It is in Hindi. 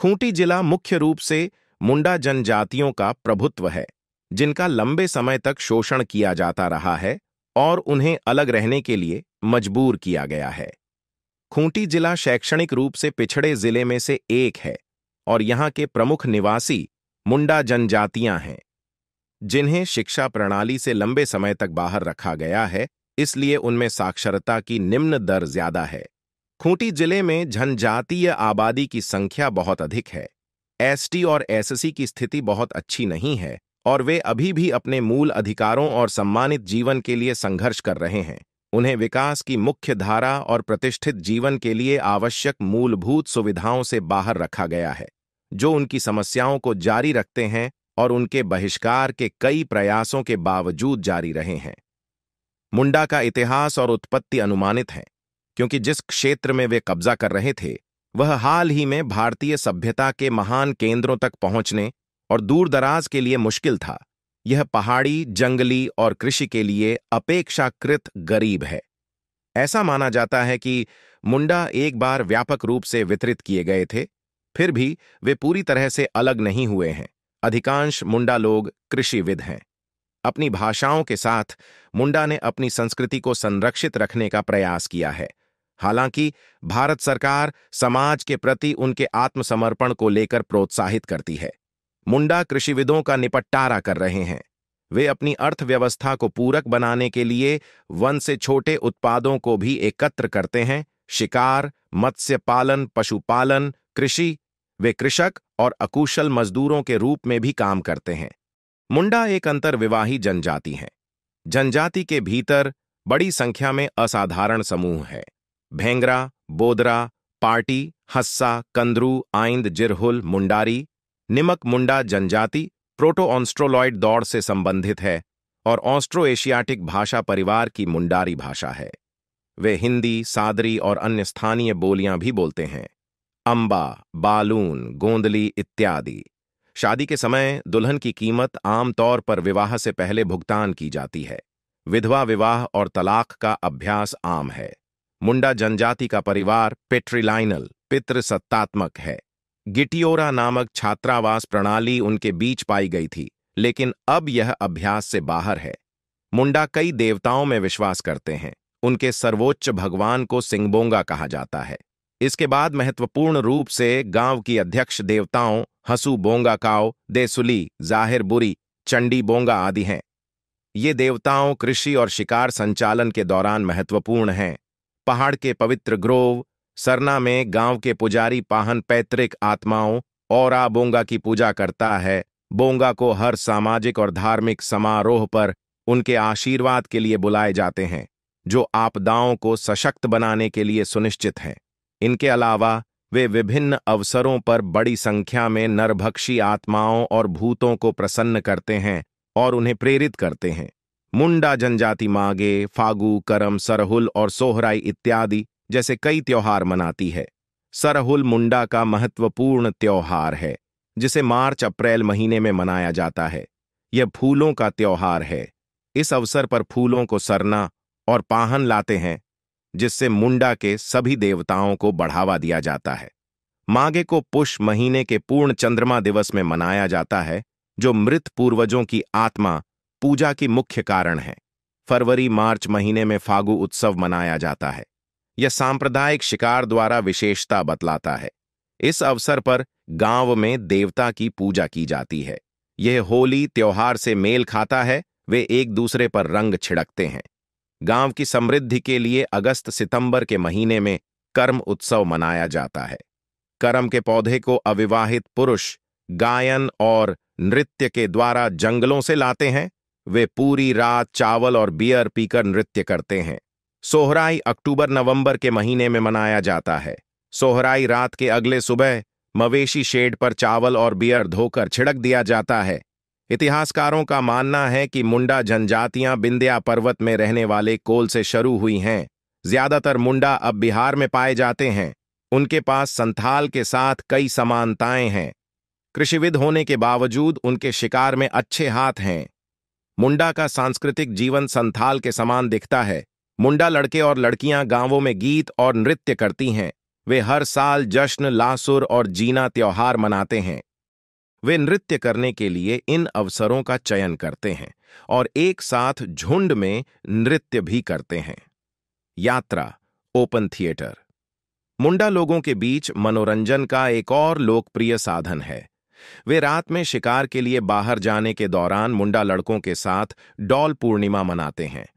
खूंटी जिला मुख्य रूप से मुंडा जनजातियों का प्रभुत्व है जिनका लंबे समय तक शोषण किया जाता रहा है और उन्हें अलग रहने के लिए मजबूर किया गया है खूंटी जिला शैक्षणिक रूप से पिछड़े जिले में से एक है और यहाँ के प्रमुख निवासी मुंडा जनजातियां हैं जिन्हें शिक्षा प्रणाली से लंबे समय तक बाहर रखा गया है इसलिए उनमें साक्षरता की निम्न दर ज्यादा है खूंटी जिले में जनजातीय आबादी की संख्या बहुत अधिक है एसटी और एससी की स्थिति बहुत अच्छी नहीं है और वे अभी भी अपने मूल अधिकारों और सम्मानित जीवन के लिए संघर्ष कर रहे हैं उन्हें विकास की मुख्य धारा और प्रतिष्ठित जीवन के लिए आवश्यक मूलभूत सुविधाओं से बाहर रखा गया है जो उनकी समस्याओं को जारी रखते हैं और उनके बहिष्कार के कई प्रयासों के बावजूद जारी रहे हैं मुंडा का इतिहास और उत्पत्ति अनुमानित है क्योंकि जिस क्षेत्र में वे कब्जा कर रहे थे वह हाल ही में भारतीय सभ्यता के महान केंद्रों तक पहुंचने और दूरदराज के लिए मुश्किल था यह पहाड़ी जंगली और कृषि के लिए अपेक्षाकृत गरीब है ऐसा माना जाता है कि मुंडा एक बार व्यापक रूप से वितरित किए गए थे फिर भी वे पूरी तरह से अलग नहीं हुए हैं अधिकांश मुंडा लोग कृषिविद हैं अपनी भाषाओं के साथ मुंडा ने अपनी संस्कृति को संरक्षित रखने का प्रयास किया है हालांकि भारत सरकार समाज के प्रति उनके आत्मसमर्पण को लेकर प्रोत्साहित करती है मुंडा कृषिविदों का निपटारा कर रहे हैं वे अपनी अर्थव्यवस्था को पूरक बनाने के लिए वन से छोटे उत्पादों को भी एकत्र करते हैं शिकार मत्स्य पालन पशुपालन कृषि वे कृषक और अकुशल मजदूरों के रूप में भी काम करते हैं मुंडा एक अंतर्विवाही जनजाति है जनजाति के भीतर बड़ी संख्या में असाधारण समूह है भेंगरा बोदरा पार्टी हस्सा कंदरू आइंद जिरहुल मुंडारी निमक मुंडा जनजाति प्रोटो ऑन्स्ट्रोलॉइड दौड़ से संबंधित है और ऑस्ट्रो एशियाटिक भाषा परिवार की मुंडारी भाषा है वे हिंदी सादरी और अन्य स्थानीय बोलियां भी बोलते हैं अम्बा बालून गोंदली इत्यादि शादी के समय दुल्हन की कीमत आमतौर पर विवाह से पहले भुगतान की जाती है विधवा विवाह और तलाक का अभ्यास आम है मुंडा जनजाति का परिवार पेट्रिलाइनल पितृसत्तात्मक है गिटियोरा नामक छात्रावास प्रणाली उनके बीच पाई गई थी लेकिन अब यह अभ्यास से बाहर है मुंडा कई देवताओं में विश्वास करते हैं उनके सर्वोच्च भगवान को सिंगबोंगा कहा जाता है इसके बाद महत्वपूर्ण रूप से गांव की अध्यक्ष देवताओं हसु बोंगा काओ देसुली जाहिर बुरी चंडी बोंगा आदि हैं ये देवताओं कृषि और शिकार संचालन के दौरान महत्वपूर्ण हैं पहाड़ के पवित्र ग्रोव सरना में गांव के पुजारी पाहन पैतृक आत्माओं और आ बोंगा की पूजा करता है बोंगा को हर सामाजिक और धार्मिक समारोह पर उनके आशीर्वाद के लिए बुलाए जाते हैं जो आपदाओं को सशक्त बनाने के लिए सुनिश्चित हैं इनके अलावा वे विभिन्न अवसरों पर बड़ी संख्या में नरभक्षी आत्माओं और भूतों को प्रसन्न करते हैं और उन्हें प्रेरित करते हैं मुंडा जनजाति मागे फागू करम सरहुल और सोहराई इत्यादि जैसे कई त्यौहार मनाती है सरहुल मुंडा का महत्वपूर्ण त्यौहार है जिसे मार्च अप्रैल महीने में मनाया जाता है यह फूलों का त्यौहार है इस अवसर पर फूलों को सरना और पाहन लाते हैं जिससे मुंडा के सभी देवताओं को बढ़ावा दिया जाता है माघे को पुष महीने के पूर्ण चंद्रमा दिवस में मनाया जाता है जो मृत पूर्वजों की आत्मा पूजा की मुख्य कारण है फरवरी मार्च महीने में फागु उत्सव मनाया जाता है यह सांप्रदायिक शिकार द्वारा विशेषता बतलाता है इस अवसर पर गांव में देवता की पूजा की जाती है यह होली त्योहार से मेल खाता है वे एक दूसरे पर रंग छिड़कते हैं गांव की समृद्धि के लिए अगस्त सितंबर के महीने में कर्म उत्सव मनाया जाता है कर्म के पौधे को अविवाहित पुरुष गायन और नृत्य के द्वारा जंगलों से लाते हैं वे पूरी रात चावल और बियर पीकर नृत्य करते हैं सोहराई अक्टूबर नवंबर के महीने में मनाया जाता है सोहराई रात के अगले सुबह मवेशी शेड पर चावल और बियर धोकर छिड़क दिया जाता है इतिहासकारों का मानना है कि मुंडा जनजातियां बिंदिया पर्वत में रहने वाले कोल से शुरू हुई हैं ज्यादातर मुंडा अब बिहार में पाए जाते हैं उनके पास संथाल के साथ कई समानताएं हैं कृषिविद होने के बावजूद उनके शिकार में अच्छे हाथ हैं मुंडा का सांस्कृतिक जीवन संथाल के समान दिखता है मुंडा लड़के और लड़कियां गांवों में गीत और नृत्य करती हैं वे हर साल जश्न लासुर और जीना त्योहार मनाते हैं वे नृत्य करने के लिए इन अवसरों का चयन करते हैं और एक साथ झुंड में नृत्य भी करते हैं यात्रा ओपन थिएटर मुंडा लोगों के बीच मनोरंजन का एक और लोकप्रिय साधन है वे रात में शिकार के लिए बाहर जाने के दौरान मुंडा लड़कों के साथ डॉल पूर्णिमा मनाते हैं